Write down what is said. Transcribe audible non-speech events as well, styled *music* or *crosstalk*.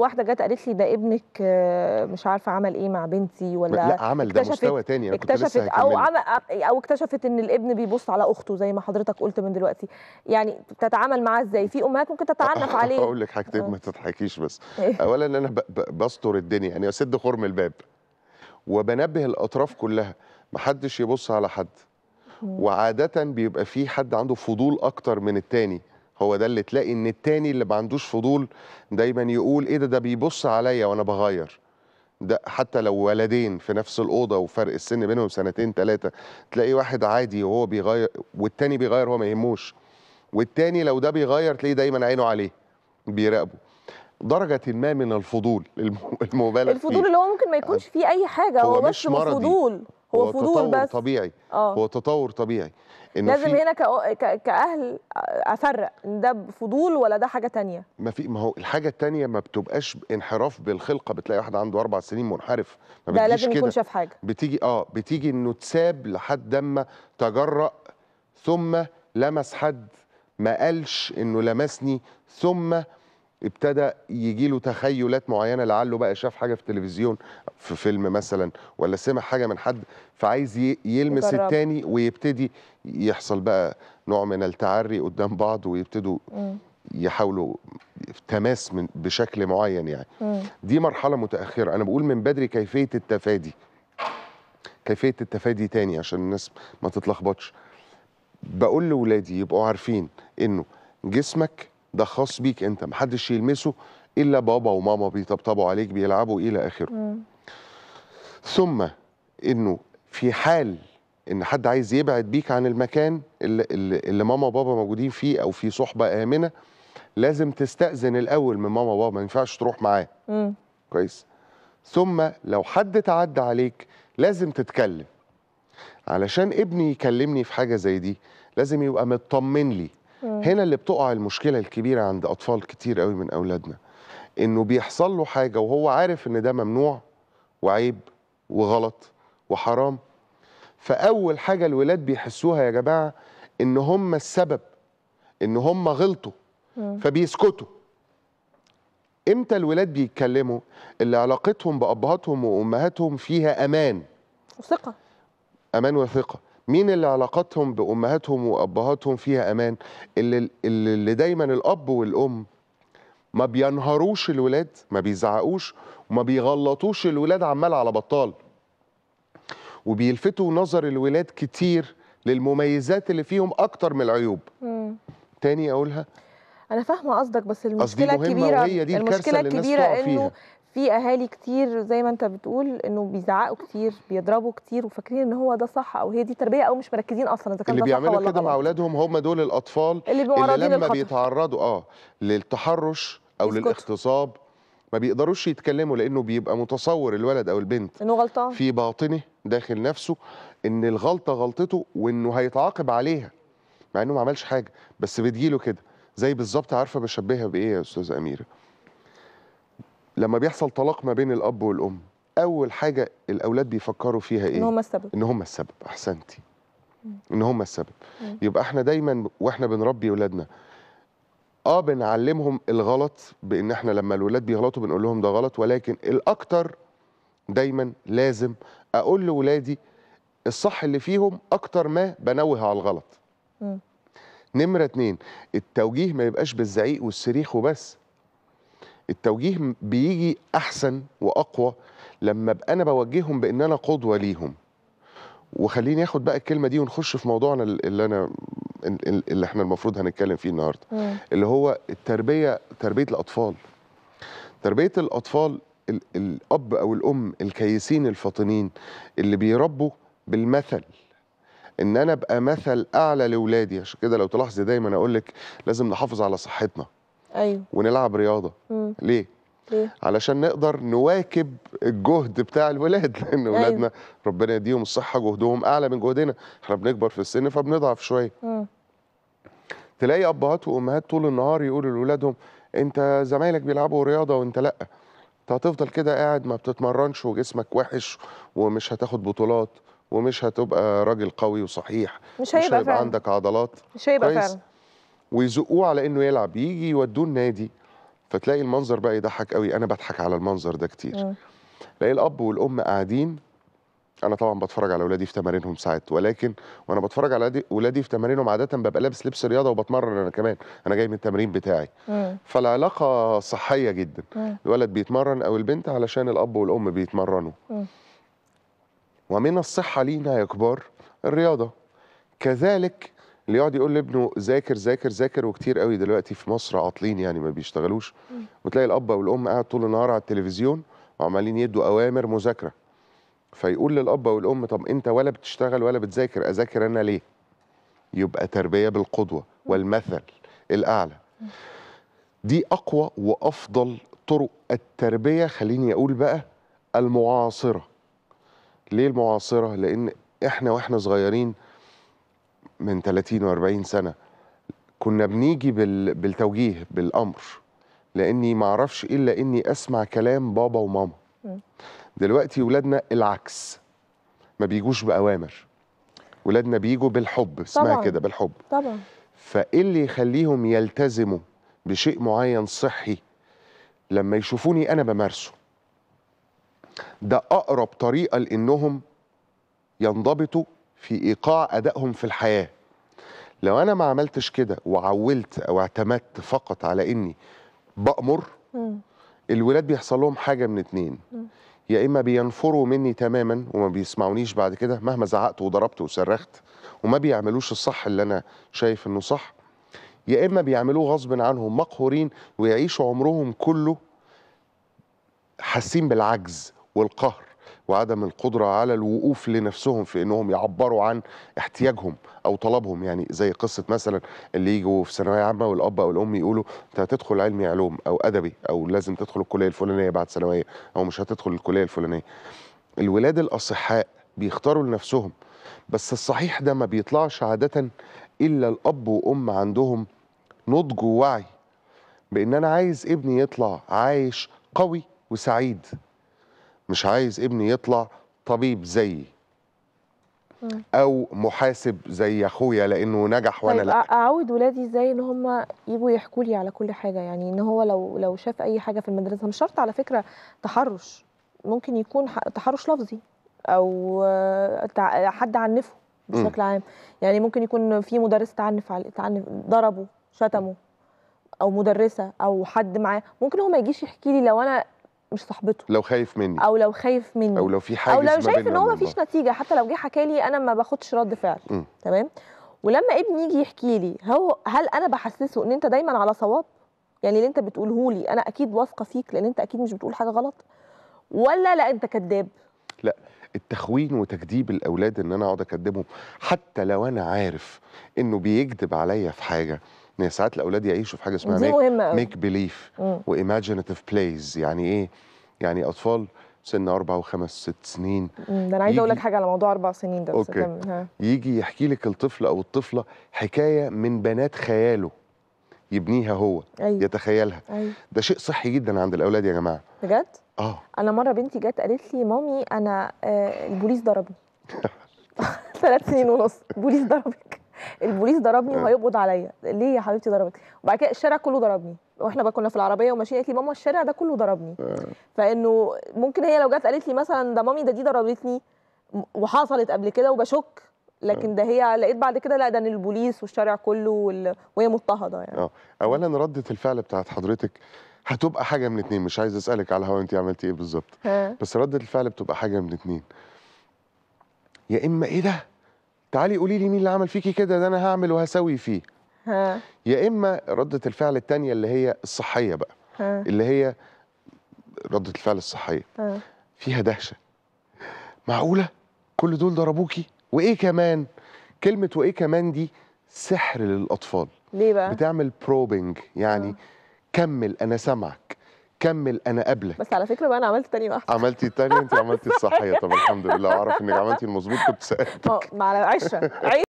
واحده جت قالت لي ده ابنك آه، مش عارفه عمل ايه مع بنتي ولا لا عمل ده مستوى تاني أنا اكتشفت كنت او عمل او اكتشفت ان الابن بيبص على اخته زي ما حضرتك قلت من دلوقتي يعني بتتعامل معاه ازاي في امهات ممكن تتعنف *laughs* عليه اقول لك حاجتين آه. ما تضحكيش بس إيه. اولا انا بستر الدنيا يعني اسد خرم الباب وبنبه الاطراف كلها محدش يبص على حد وعاده بيبقى في حد عنده فضول اكتر من التاني هو ده اللي تلاقي ان التاني اللي ما عندوش فضول دايما يقول ايه ده ده بيبص عليا وانا بغير ده حتى لو ولدين في نفس الاوضه وفرق السن بينهم سنتين ثلاثه تلاقي واحد عادي وهو بيغير والتاني بيغير هو ما يهموش والتاني لو ده بيغير تلاقيه دايما عينه عليه بيراقبه درجة ما من الفضول المبالغ فيه الفضول اللي هو ممكن ما يكونش أه. فيه أي حاجة هو, هو بس فضول هو فضول بس طبيعي أوه. هو تطور طبيعي إنه لازم هنا كاهل افرق ان ده فضول ولا ده حاجه تانية ما في ما هو الحاجه التانية ما بتبقاش انحراف بالخلقه بتلاقي واحد عنده اربع سنين منحرف ما ده لازم يكون شاف حاجه بتيجي اه بتيجي انه تساب لحد اما تجرأ ثم لمس حد ما قالش انه لمسني ثم ابتدى يجي له تخيلات معينه لعله بقى شاف حاجه في التلفزيون في فيلم مثلا ولا سمع حاجه من حد فعايز يلمس يجرب. التاني ويبتدي يحصل بقى نوع من التعري قدام بعض ويبتدوا يحاولوا تماس من بشكل معين يعني مم. دي مرحله متاخره انا بقول من بدري كيفيه التفادي كيفيه التفادي تاني عشان الناس ما تتلخبطش بقول لاولادي يبقوا عارفين انه جسمك ده خاص بيك انت محدش يلمسه الا بابا وماما بيطبطبوا عليك بيلعبوا الى اخره ثم انه في حال ان حد عايز يبعد بيك عن المكان اللي, اللي ماما وبابا موجودين فيه او في صحبه امنه لازم تستاذن الاول من ماما وبابا ما ينفعش تروح معاه كويس ثم لو حد تعدى عليك لازم تتكلم علشان ابني يكلمني في حاجه زي دي لازم يبقى مطمن لي مم. هنا اللي بتقع المشكله الكبيره عند اطفال كتير قوي من اولادنا انه بيحصل له حاجه وهو عارف ان ده ممنوع وعيب وغلط وحرام فاول حاجه الولاد بيحسوها يا جماعه ان هم السبب ان هم غلطوا فبيسكتوا امتى الولاد بيتكلموا اللي علاقتهم بابهاتهم وامهاتهم فيها امان وثقه امان وثقه مين اللي علاقتهم بامهاتهم وابهاتهم فيها امان اللي, اللي دايما الاب والام ما بينهروش الولاد ما بيزعقوش وما بيغلطوش الولاد عمال على بطال وبيلفتوا نظر الولاد كتير للمميزات اللي فيهم اكتر من العيوب مم. تاني اقولها انا فاهمه قصدك بس المشكله الكبيره دي المشكله الكبيره انه في اهالي كتير زي ما انت بتقول انه بيزعقوا كتير بيضربوا كتير وفاكرين ان هو ده صح او هي دي تربيه او مش مركزين اصلا اذا كان اللي بيعملوا كده مع اولادهم هم دول الاطفال اللي, اللي لما للخطف. بيتعرضوا اه للتحرش او للاغتصاب ما بيقدروش يتكلموا لانه بيبقى متصور الولد او البنت انه غلطان في باطنه داخل نفسه ان الغلطه غلطته وانه هيتعاقب عليها مع انه ما عملش حاجه بس بتجيله كده زي بالظبط عارفه بشبهها بايه يا استاذه اميره لما بيحصل طلاق ما بين الاب والام اول حاجه الاولاد بيفكروا فيها ايه ان هم السبب ان هم السبب احسنتي ان هم السبب يبقى احنا دايما واحنا بنربي اولادنا اه بنعلمهم الغلط بان احنا لما الولاد بيغلطوا بنقول لهم ده غلط ولكن الاكتر دايما لازم اقول لولادي الصح اللي فيهم اكتر ما بنوه على الغلط نمره اتنين التوجيه ما يبقاش بالزعيق والصريخ وبس التوجيه بيجي احسن واقوى لما ابقى انا بوجههم بان انا قدوه ليهم وخليني اخد بقى الكلمه دي ونخش في موضوعنا اللي انا اللي احنا المفروض هنتكلم فيه النهارده اللي هو التربيه تربيه الاطفال تربيه الاطفال الاب او الام الكيسين الفاطنين اللي بيربوا بالمثل ان انا ابقى مثل اعلى لاولادي عشان كده لو تلاحظي دايما اقول لك لازم نحافظ على صحتنا ايوه ونلعب رياضه مم. ليه ليه؟ علشان نقدر نواكب الجهد بتاع الولاد *laughs* لان أيوة. ولادنا ربنا يديهم الصحه جهدهم اعلى من جهدنا احنا بنكبر في السن فبنضعف شويه تلاقي ابهات وامهات طول النهار يقولوا لاولادهم انت زمايلك بيلعبوا رياضه وانت لا انت هتفضل كده قاعد ما بتتمرنش وجسمك وحش ومش هتاخد بطولات ومش هتبقى راجل قوي وصحيح مش هيبقى, مش هيبقى فعلا. عندك عضلات مش هيبقى فعلا ويزقوه على انه يلعب يجي يودوه النادي فتلاقي المنظر بقى يضحك قوي انا بضحك على المنظر ده كتير آه. تلاقي الاب والام قاعدين انا طبعا بتفرج على اولادي في تمارينهم ساعات ولكن وانا بتفرج على اولادي في تمارينهم عاده ببقى لابس لبس رياضه وبتمرن انا كمان انا جاي من التمرين بتاعي مم. فالعلاقه صحيه جدا مم. الولد بيتمرن او البنت علشان الاب والام بيتمرنوا مم. ومن الصحه لينا يا كبار الرياضه كذلك اللي يقعد يقول لابنه ذاكر ذاكر ذاكر وكتير قوي دلوقتي في مصر عاطلين يعني ما بيشتغلوش وتلاقي الاب والام قاعد طول النهار على التلفزيون وعمالين يدوا اوامر مذاكره فيقول للاب والام طب انت ولا بتشتغل ولا بتذاكر اذاكر انا ليه يبقى تربيه بالقدوه والمثل الاعلى دي اقوى وافضل طرق التربيه خليني اقول بقى المعاصره ليه المعاصره لان احنا واحنا صغيرين من 30 و40 سنه كنا بنيجي بالتوجيه بالامر لاني ما اعرفش الا اني اسمع كلام بابا وماما دلوقتي ولادنا العكس ما بيجوش باوامر ولادنا بيجوا بالحب اسمها كده بالحب طبعا فايه اللي يخليهم يلتزموا بشيء معين صحي لما يشوفوني انا بمارسه ده اقرب طريقه لانهم ينضبطوا في ايقاع ادائهم في الحياه لو انا ما عملتش كده وعولت او اعتمدت فقط على اني بامر م. الولاد بيحصل لهم حاجه من اتنين م. يا اما بينفروا مني تماما وما بيسمعونيش بعد كده مهما زعقت وضربت وصرخت وما بيعملوش الصح اللي انا شايف انه صح يا اما بيعملوه غصب عنهم مقهورين ويعيشوا عمرهم كله حاسين بالعجز والقهر وعدم القدرة على الوقوف لنفسهم في أنهم يعبروا عن احتياجهم أو طلبهم يعني زي قصة مثلا اللي يجوا في ثانوية عامة والأب أو الأم يقولوا أنت هتدخل علمي علوم أو أدبي أو لازم تدخل الكلية الفلانية بعد ثانوية أو مش هتدخل الكلية الفلانية الولاد الأصحاء بيختاروا لنفسهم بس الصحيح ده ما بيطلعش عادة إلا الأب وأم عندهم نضج ووعي بإن أنا عايز ابني يطلع عايش قوي وسعيد مش عايز ابني يطلع طبيب زيي او محاسب زي اخويا لانه نجح وانا طيب لا اعود ولادي ازاي ان هم يجوا يحكوا لي على كل حاجه يعني ان هو لو لو شاف اي حاجه في المدرسه مش شرط على فكره تحرش ممكن يكون تحرش لفظي او حد عنفه بشكل عام يعني ممكن يكون في مدرس تعنف على تعنف ضربه شتمه او مدرسه او حد معاه ممكن هو ما يجيش يحكي لي لو انا مش صاحبته لو خايف مني او لو خايف مني او لو في حاجه او لو شايف ان هو مفيش نتيجه حتى لو جه حكى لي انا ما باخدش رد فعل تمام ولما ابني يجي يحكي لي هو هل انا بحسسه ان انت دايما على صواب يعني اللي انت بتقوله لي انا اكيد واثقه فيك لان انت اكيد مش بتقول حاجه غلط ولا لا انت كذاب لا التخوين وتكذيب الاولاد ان انا اقعد اكذبهم حتى لو انا عارف انه بيكذب عليا في حاجه ان ساعات الاولاد يعيشوا في حاجه اسمها ميك, ميك بليف وايماجينيتيف بلايز يعني ايه يعني اطفال سن اربع وخمس ست سنين ده انا عايز اقول لك حاجه على موضوع اربع سنين ده بس أوكي. يجي يحكي لك الطفل او الطفله حكايه من بنات خياله يبنيها هو أي. أيوه. يتخيلها أيوة. ده شيء صحي جدا عند الاولاد يا جماعه بجد اه انا مره بنتي جت قالت لي مامي انا آه البوليس ضربني *laughs* ثلاث سنين ونص البوليس ضربك البوليس ضربني آه. وهيقبض عليا ليه يا حبيبتي ضربك وبعد كده الشارع كله ضربني واحنا بقى كنا في العربيه وماشيين قالت لي ماما الشارع ده كله ضربني آه. فانه ممكن هي لو جت قالت لي مثلا ده مامي ده دي ضربتني وحصلت قبل كده وبشك لكن آه. ده هي لقيت بعد كده لا ده البوليس والشارع كله وال... وهي مضطهده يعني اه اولا رده الفعل بتاعت حضرتك هتبقى حاجه من اتنين مش عايز اسالك على الهوا انت عملتي ايه بالظبط بس رده الفعل بتبقى حاجه من اتنين يا اما ايه ده تعالي قولي لي مين اللي عمل فيكي كده ده انا هعمل وهسوي فيه ها. يا اما رده الفعل الثانيه اللي هي الصحيه بقى ها. اللي هي رده الفعل الصحيه ها. فيها دهشه معقوله كل دول ضربوكي وايه كمان كلمه وايه كمان دي سحر للاطفال ليه بقى بتعمل بروبنج يعني ها. كمل انا سامعك كمل انا قبلك بس على فكره بقى انا عملت تاني واحده عملتي التانية انت عملتي الصحيه طب الحمد لله اعرف انك عملتي المظبوط كنت سالتك العشره